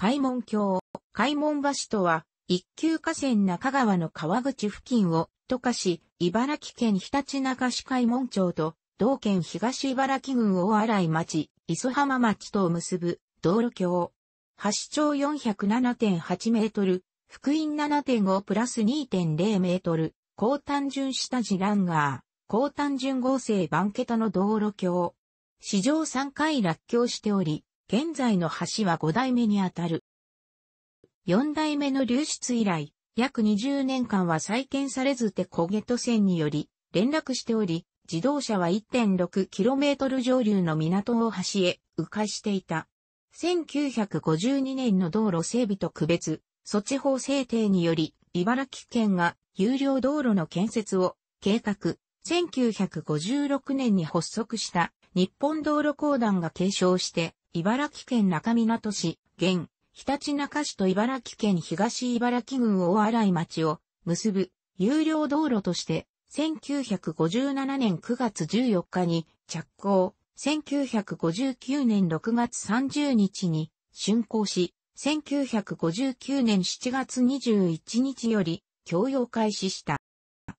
開門橋、開門橋とは、一級河川中川の川口付近を、と化し、茨城県ひたちなか市開門町と、同県東茨城郡大洗町、磯浜町とを結ぶ、道路橋。橋長407.8メートル、福音7.5プラス2.0メートル、高単純下地ランガー、高単純合成バンケタの道路橋。史上3回落橋しており、現在の橋は5代目にあたる。4代目の流出以来、約20年間は再建されずて小ゲト線により連絡しており、自動車は 1.6km 上流の港を橋へ迂回していた。1952年の道路整備と区別、措置法制定により、茨城県が有料道路の建設を計画、1956年に発足した日本道路公団が継承して茨城県中港市、現、ひたちなか市と茨城県東茨城郡大洗町を結ぶ有料道路として、1957年9月14日に着工、1959年6月30日に竣工し、1959年7月21日より供用開始した。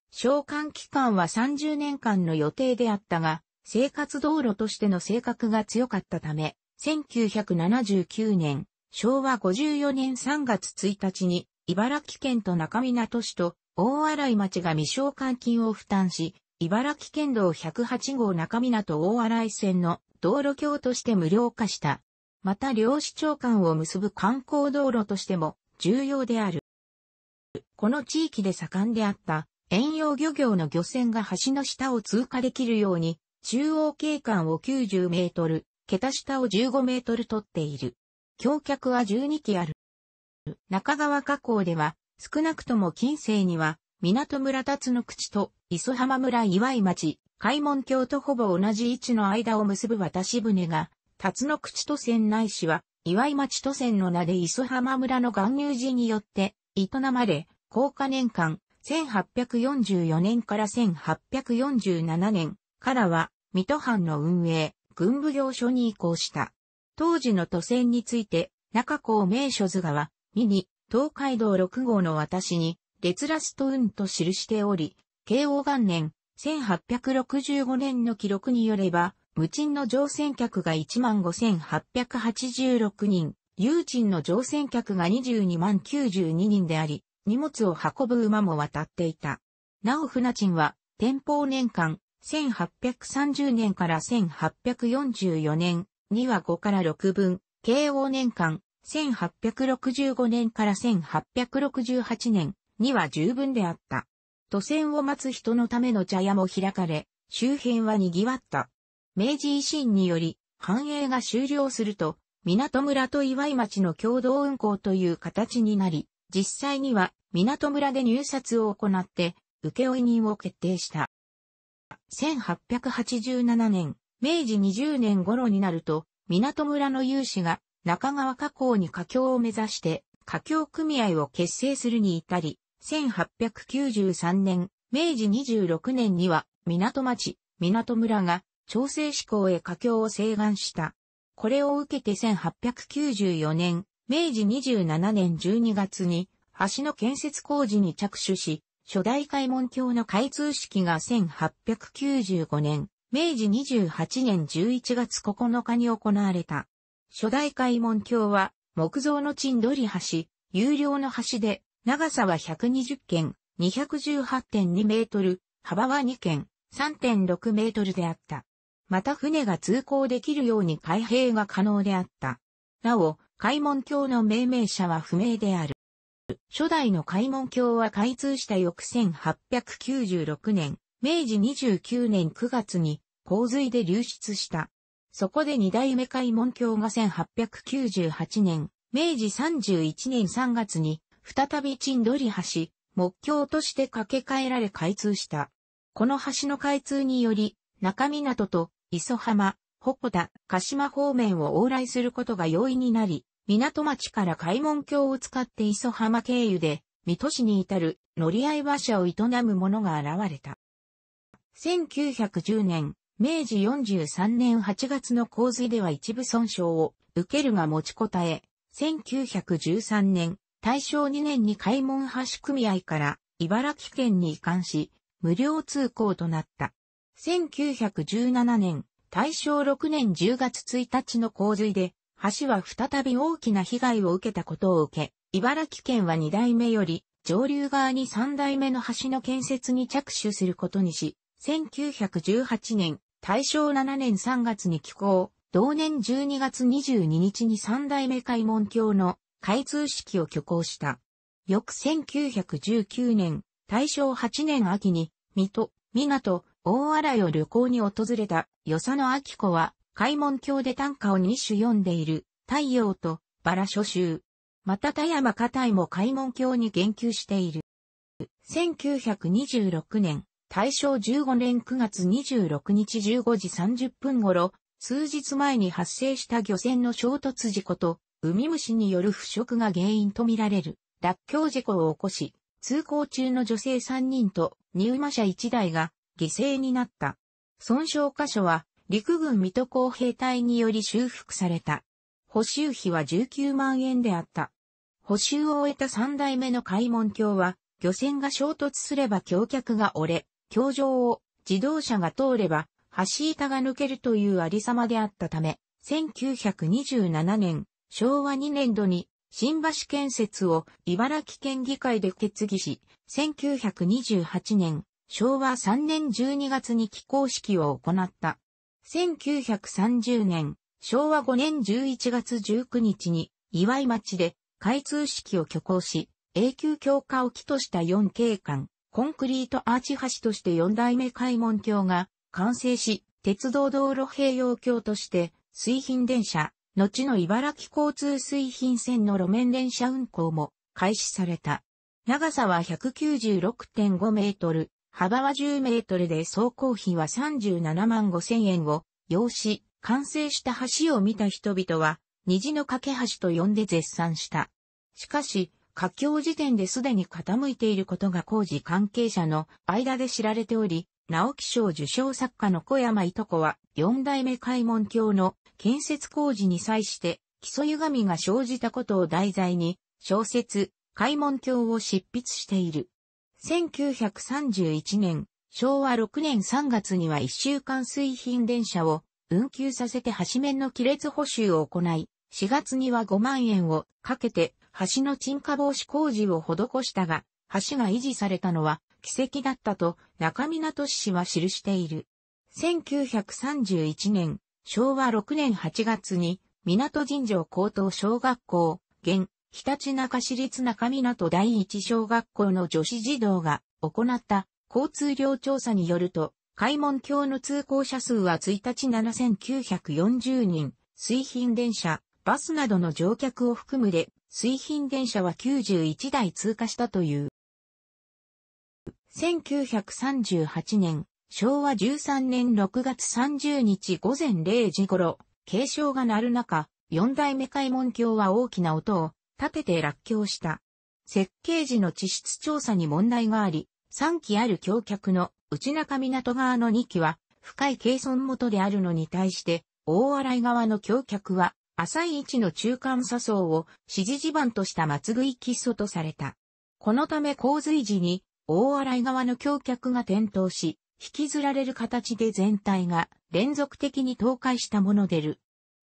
召喚期間は30年間の予定であったが、生活道路としての性格が強かったため、1979年、昭和54年3月1日に、茨城県と中港市と大洗町が未償還金を負担し、茨城県道108号中港大洗線の道路橋として無料化した。また両市長間を結ぶ観光道路としても重要である。この地域で盛んであった遠洋漁業の漁船が橋の下を通過できるように中央景観を90メートル、桁下を15メートル取っている。橋脚は12基ある。中川河口では、少なくとも近世には、港村立の口と磯浜村岩井町、海門橋とほぼ同じ位置の間を結ぶ渡し船が、辰野口都船内市は、岩井町都線の名で磯浜村の岩入寺によって、営まれ、高架年間、1844年から1847年からは、水戸藩の運営、軍部行所に移行した。当時の都線について、中高名所図画は、ミニ、東海道6号の私に、列ラスト運と記しており、慶応元年、1865年の記録によれば、無賃の乗船客が15,886人、有賃の乗船客が22万92人であり、荷物を運ぶ馬も渡っていた。なお船賃は、天保年間1830年から1844年には5から6分、慶応年間、1865年から1868年には十分であった。都線を待つ人のための茶屋も開かれ、周辺は賑わった。明治維新により、繁栄が終了すると、港村と岩井町の共同運行という形になり、実際には港村で入札を行って、受け負人を決定した。1887年、明治20年頃になると、港村の有志が中川河口に河橋を目指して、河橋組合を結成するに至り、1893年、明治26年には、港町、港村が、調整志向へ河橋を請願した。これを受けて1894年、明治27年12月に、橋の建設工事に着手し、初代開門橋の開通式が1895年、明治28年11月9日に行われた。初代開門橋は、木造の鎮取橋、有料の橋で、長さは120軒、218.2メートル、幅は2軒、3.6メートルであった。また船が通行できるように開閉が可能であった。なお、開門橋の命名者は不明である。初代の開門橋は開通した翌1896年、明治29年9月に洪水で流出した。そこで二代目開門橋が1898年、明治31年3月に再び鎮取ド橋、木橋として架け替えられ開通した。この橋の開通により、中港と磯浜、鉾田、鹿島方面を往来することが容易になり、港町から開門橋を使って磯浜経由で、水戸市に至る乗り合い馬車を営む者が現れた。1910年、明治43年8月の洪水では一部損傷を受けるが持ちこたえ、1913年、大正2年に開門橋組合から茨城県に移管し、無料通行となった。1917年、大正6年10月1日の洪水で、橋は再び大きな被害を受けたことを受け、茨城県は2代目より上流側に3代目の橋の建設に着手することにし、1918年、大正7年3月に起工、同年12月22日に3代目開門橋の開通式を挙行した。翌1919年、大正8年秋に、水戸、港、大洗を旅行に訪れた与謝野秋子は、開門教で短歌を二種読んでいる、太陽とバラ書集。また田山家体も開門教に言及している。1926年、大正15年9月26日15時30分頃、数日前に発生した漁船の衝突事故と、海虫による腐食が原因とみられる、落橋事故を起こし、通行中の女性3人と入馬車1台が犠牲になった。損傷箇所は陸軍水戸工兵隊により修復された。補修費は19万円であった。補修を終えた3代目の開門橋は、漁船が衝突すれば橋脚が折れ、橋上を自動車が通れば、橋板が抜けるというありさまであったため、1927年、昭和2年度に新橋建設を茨城県議会で決議し、1928年、昭和3年12月に起工式を行った。1930年、昭和5年11月19日に、岩井町で開通式を挙行し、永久強化を基とした4景観、コンクリートアーチ橋として4代目開門橋が完成し、鉄道道路併用橋として、水浜電車、後の茨城交通水浜線の路面電車運行も開始された。長さは196.5メートル、幅は10メートルで総工費は37万5千円を要し、完成した橋を見た人々は、虹の架け橋と呼んで絶賛した。しかし、佳境時点ですでに傾いていることが工事関係者の間で知られており、直木賞受賞作家の小山いとこは、四代目開門橋の建設工事に際して、基礎歪みが生じたことを題材に、小説、開門橋を執筆している。1931年、昭和6年3月には一週間水品電車を運休させて橋面の亀裂補修を行い、4月には5万円をかけて橋の沈下防止工事を施したが、橋が維持されたのは奇跡だったと中港市は記している。1931年、昭和6年8月に港神城高等小学校、現ひたちなか市立中港第一小学校の女子児童が行った交通量調査によると、開門橋の通行者数は1日7940人、水品電車、バスなどの乗客を含むで、水品電車は91台通過したという。1938年、昭和13年6月30日午前0時頃、警鐘が鳴る中、4代目開門橋は大きな音を立てて落橋した。設計時の地質調査に問題があり、3基ある橋脚の内中港側の2基は深い軽遜元であるのに対して、大洗側の橋脚は浅い位置の中間砂層を支持地盤とした松食い基礎とされた。このため洪水時に大洗側の橋脚が転倒し、引きずられる形で全体が連続的に倒壊したものでる。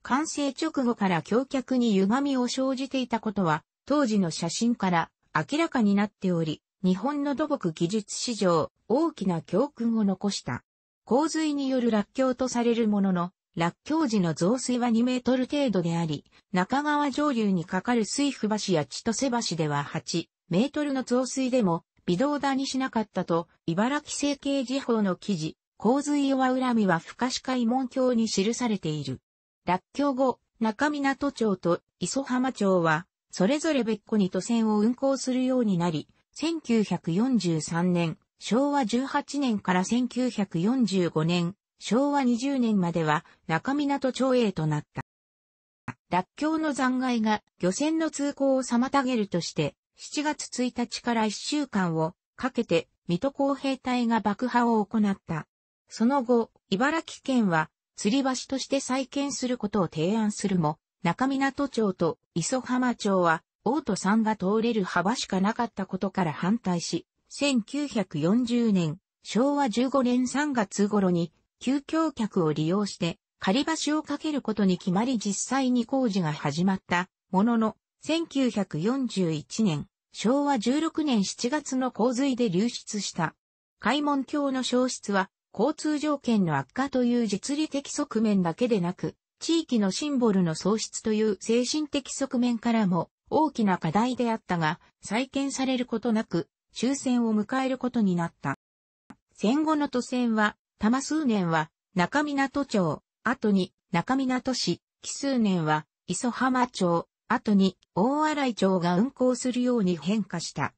完成直後から橋脚に歪みを生じていたことは、当時の写真から明らかになっており、日本の土木技術史上大きな教訓を残した。洪水による落橋とされるものの、落橋時の増水は2メートル程度であり、中川上流に架かる水府橋や千歳橋では8メートルの増水でも微動だにしなかったと、茨城政経時報の記事、洪水弱恨みは不可視界門橋に記されている。脱橋後、中港町と磯浜町は、それぞれ別個に都線を運行するようになり、1943年、昭和18年から1945年、昭和20年までは中港町営となった。脱橋の残骸が漁船の通行を妨げるとして、7月1日から1週間をかけて水戸公兵隊が爆破を行った。その後、茨城県は吊り橋として再建することを提案するも、中港町と磯浜町は、大戸さんが通れる幅しかなかったことから反対し、1940年、昭和15年3月頃に、急橋脚を利用して、仮橋を架けることに決まり実際に工事が始まったものの、1941年、昭和16年7月の洪水で流出した。開門橋の消失は交通条件の悪化という実利的側面だけでなく、地域のシンボルの喪失という精神的側面からも大きな課題であったが、再建されることなく、終戦を迎えることになった。戦後の都線は、多摩数年は中港町、後に中港市、奇数年は磯浜町、後に大洗町が運行するように変化した。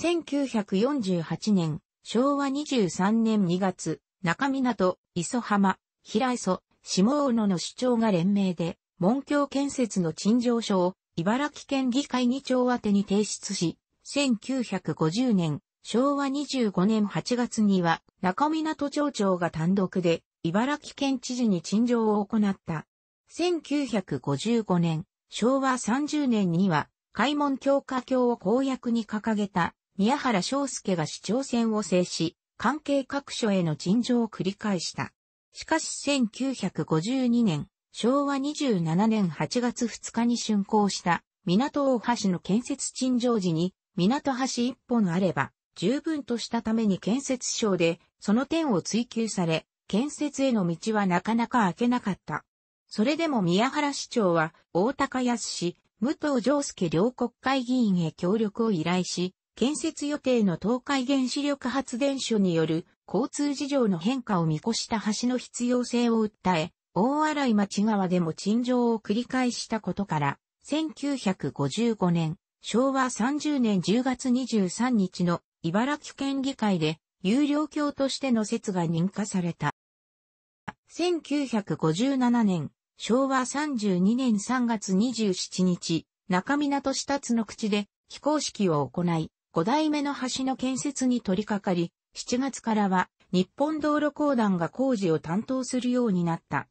1948年、昭和23年2月、中港、磯浜、平磯、下大野の主張が連名で、門橋建設の陳情書を茨城県議会議長宛に提出し、1950年、昭和25年8月には中港町長が単独で茨城県知事に陳情を行った。1955年、昭和30年には開門強化協を公約に掲げた宮原章介が市長選を制し、関係各所への陳情を繰り返した。しかし1952年、昭和27年8月2日に竣工した港大橋の建設陳情時に、港橋一本あれば、十分としたために建設省で、その点を追求され、建設への道はなかなか開けなかった。それでも宮原市長は、大高安氏、武藤上介両国会議員へ協力を依頼し、建設予定の東海原子力発電所による交通事情の変化を見越した橋の必要性を訴え、大洗町側でも陳情を繰り返したことから、1955年、昭和30年10月23日の茨城県議会で有料橋としての説が認可された。1957年、昭和32年3月27日、中港下津の口で非公式を行い、五代目の橋の建設に取り掛かり、7月からは日本道路公団が工事を担当するようになった。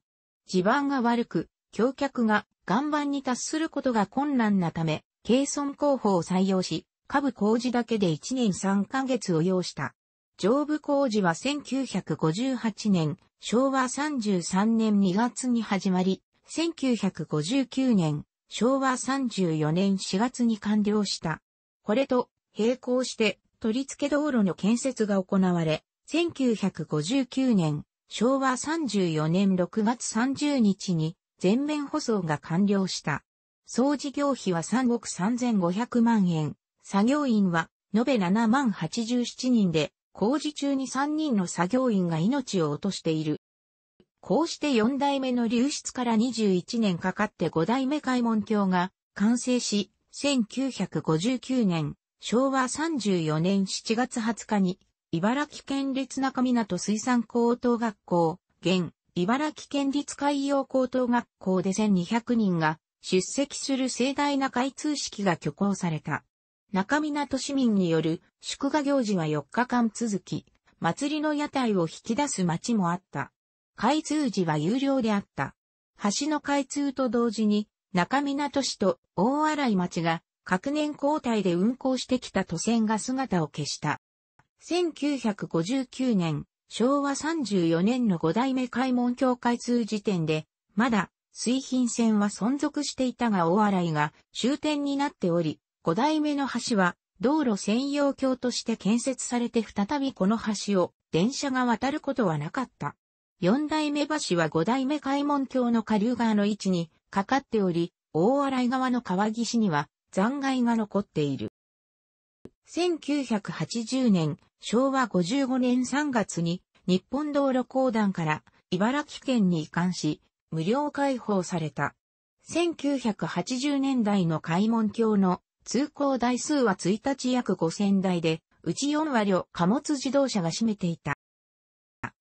地盤が悪く、橋脚が岩盤に達することが困難なため、軽村工法を採用し、下部工事だけで1年3ヶ月を要した。上部工事は1958年、昭和33年2月に始まり、1959年、昭和34年4月に完了した。これと並行して取り付け道路の建設が行われ、1959年、昭和34年6月30日に全面舗装が完了した。総事業費は3億3500万円。作業員は延べ7万87人で、工事中に3人の作業員が命を落としている。こうして4代目の流出から21年かかって5代目開門橋が完成し、1959年昭和34年7月20日に、茨城県立中港水産高等学校、現、茨城県立海洋高等学校で1200人が出席する盛大な開通式が挙行された。中港市民による祝賀行事は4日間続き、祭りの屋台を引き出す町もあった。開通時は有料であった。橋の開通と同時に、中港市と大洗町が各年交代で運行してきた都線が姿を消した。1959年、昭和34年の五代目開門橋開通時点で、まだ、水品線は存続していたが大洗が終点になっており、五代目の橋は道路専用橋として建設されて再びこの橋を電車が渡ることはなかった。四代目橋は五代目開門橋の下流側の位置にかかっており、大洗川の川岸には残骸が残っている。1980年、昭和55年3月に日本道路公団から茨城県に移管し、無料開放された。1980年代の開門橋の通行台数は1日約5000台で、うち4割を貨物自動車が占めていた。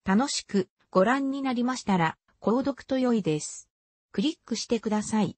楽しくご覧になりましたら、購読と良いです。クリックしてください。